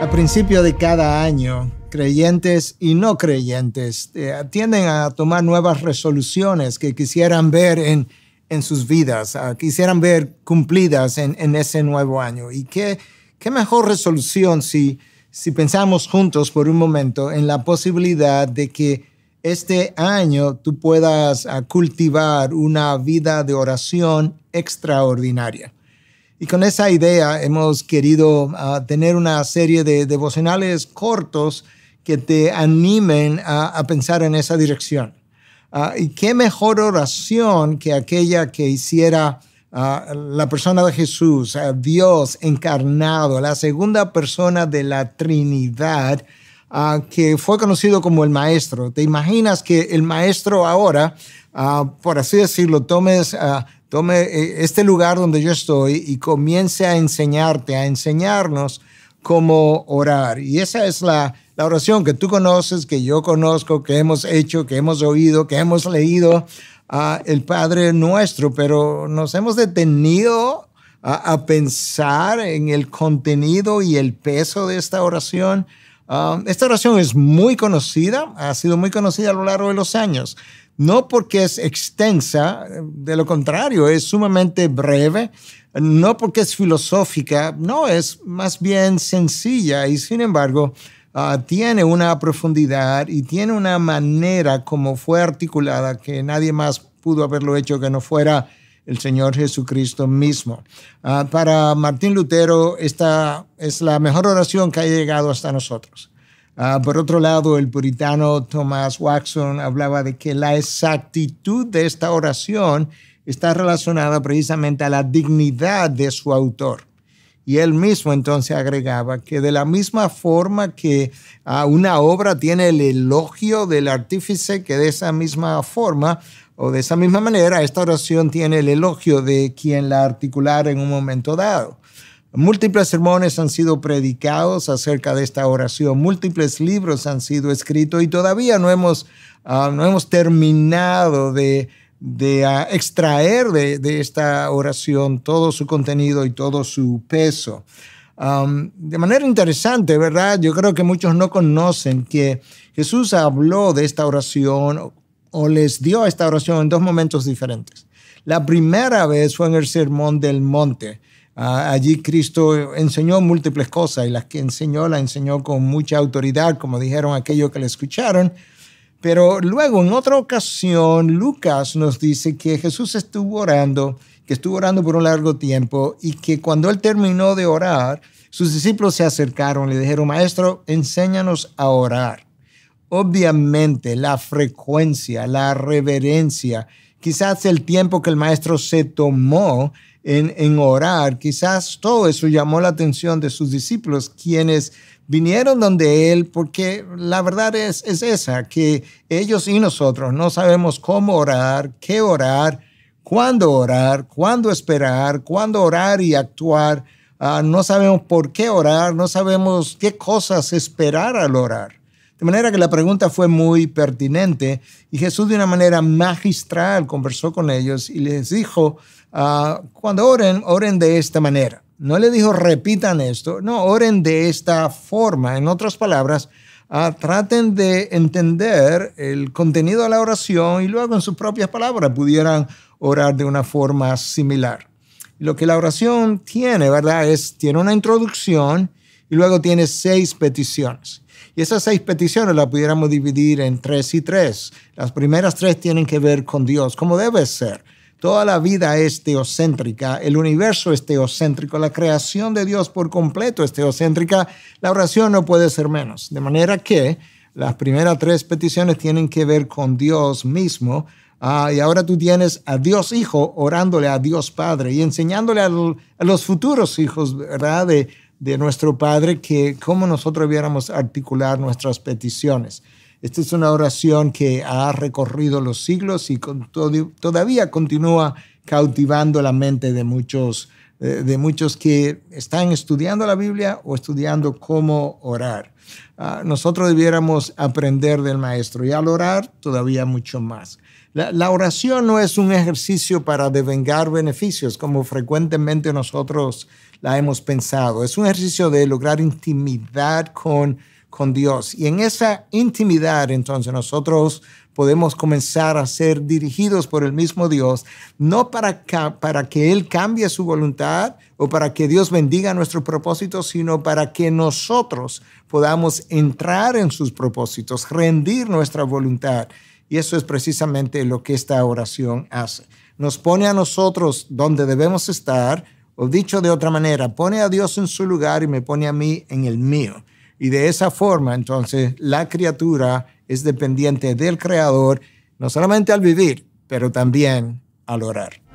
A principio de cada año, creyentes y no creyentes eh, tienden a tomar nuevas resoluciones que quisieran ver en, en sus vidas, ah, quisieran ver cumplidas en, ese nuevo año. ¿Y qué, qué mejor resolución si, si pensamos juntos por un momento en la posibilidad de que este año tú puedas ah, cultivar una vida de oración extraordinaria? Y con esa idea hemos querido ah, tener una serie de devocionales cortos que te animen a, pensar en esa dirección. Ah, y qué mejor oración que aquella que hiciera ah, la persona de Jesús, Dios encarnado, la segunda persona de la Trinidad, que fue conocido como el Maestro. ¿Te imaginas que el Maestro ahora, por así decirlo, tomes Tome eh, este lugar donde yo estoy y comience a enseñarte, a enseñarnos cómo orar. Y esa es la, la oración que tú conoces, que yo conozco, que hemos hecho, que hemos oído, que hemos leído a el Padre nuestro, pero nos hemos detenido a, a pensar en el contenido y el peso de esta oración. Ah, esta oración es muy conocida, ha sido muy conocida a lo largo de los años, no porque es extensa, de lo contrario, es sumamente breve, no porque es filosófica, no, es más bien sencilla y sin embargo ah, tiene una profundidad y tiene una manera como fue articulada que nadie más pudo haberlo hecho que no fuera el Señor Jesucristo mismo. Ah, para Martín Lutero, esta es la mejor oración que ha llegado hasta nosotros. Ah, por otro lado, el puritano Thomas Watson hablaba de que la exactitud de esta oración está relacionada precisamente a la dignidad de su autor. Y él mismo entonces agregaba que de la misma forma que ah, una obra tiene el elogio del artífice, que de esa misma forma o de esa misma manera, esta oración tiene el elogio de quien la articulara en un momento dado. Múltiples sermones han sido predicados acerca de esta oración, múltiples libros han sido escritos y todavía no hemos, ah, no hemos terminado de, de ah, extraer de, de, esta oración todo su contenido y todo su peso. de manera interesante, ¿verdad? Yo creo que muchos no conocen que Jesús habló de esta oración o les dio esta oración en dos momentos diferentes. La primera vez fue en el Sermón del Monte. Ah, allí Cristo enseñó múltiples cosas y las que enseñó las enseñó con mucha autoridad, como dijeron aquellos que le escucharon. Pero luego, en otra ocasión, Lucas nos dice que Jesús estuvo orando, que estuvo orando por un largo tiempo y que cuando él terminó de orar, sus discípulos se acercaron, y le dijeron, Maestro, enséñanos a orar. Obviamente, la frecuencia, la reverencia, quizás el tiempo que el maestro se tomó en, en, orar, quizás todo eso llamó la atención de sus discípulos, quienes vinieron donde él, porque la verdad es, es esa, que ellos y nosotros no sabemos cómo orar, qué orar, cuándo orar, cuándo esperar, cuándo orar y actuar. Ah, no sabemos por qué orar, no sabemos qué cosas esperar al orar. De manera que la pregunta fue muy pertinente y Jesús de una manera magistral conversó con ellos y les dijo, ah, cuando oren, oren de esta manera. No le dijo repitan esto, no, oren de esta forma. En otras palabras, ah, traten de entender el contenido de la oración y luego en sus propias palabras pudieran orar de una forma similar. Lo que la oración tiene, ¿verdad? Es, tiene una introducción y luego tiene seis peticiones. Y esas seis peticiones las pudiéramos dividir en tres y tres. Las primeras tres tienen que ver con Dios, como debe ser. Toda la vida es teocéntrica, el universo es teocéntrico, la creación de Dios por completo es teocéntrica, la oración no puede ser menos. De manera que las primeras tres peticiones tienen que ver con Dios mismo, ah, y ahora tú tienes a Dios Hijo orándole a Dios Padre y enseñándole a los futuros hijos, ¿verdad? de nuestro Padre que cómo nosotros viéramos articular nuestras peticiones. Esta es una oración que ha recorrido los siglos y todavía continúa cautivando la mente de muchos, eh, de muchos que están estudiando la Biblia o estudiando cómo orar. Ah, nosotros debiéramos aprender del Maestro y al orar todavía mucho más. la, oración no es un ejercicio para devengar beneficios, como frecuentemente nosotros la hemos pensado. Es un ejercicio de lograr intimidad con, con Dios. Y en esa intimidad, entonces, nosotros podemos comenzar a ser dirigidos por el mismo Dios, no para, para que Él cambie su voluntad o para que Dios bendiga nuestro propósito, sino para que nosotros podamos entrar en sus propósitos, rendir nuestra voluntad. Y eso es precisamente lo que esta oración hace. Nos pone a nosotros donde debemos estar, o dicho de otra manera, pone a Dios en su lugar y me pone a mí en el mío. Y de esa forma, entonces, la criatura es dependiente del Creador, no solamente al vivir, pero también al orar.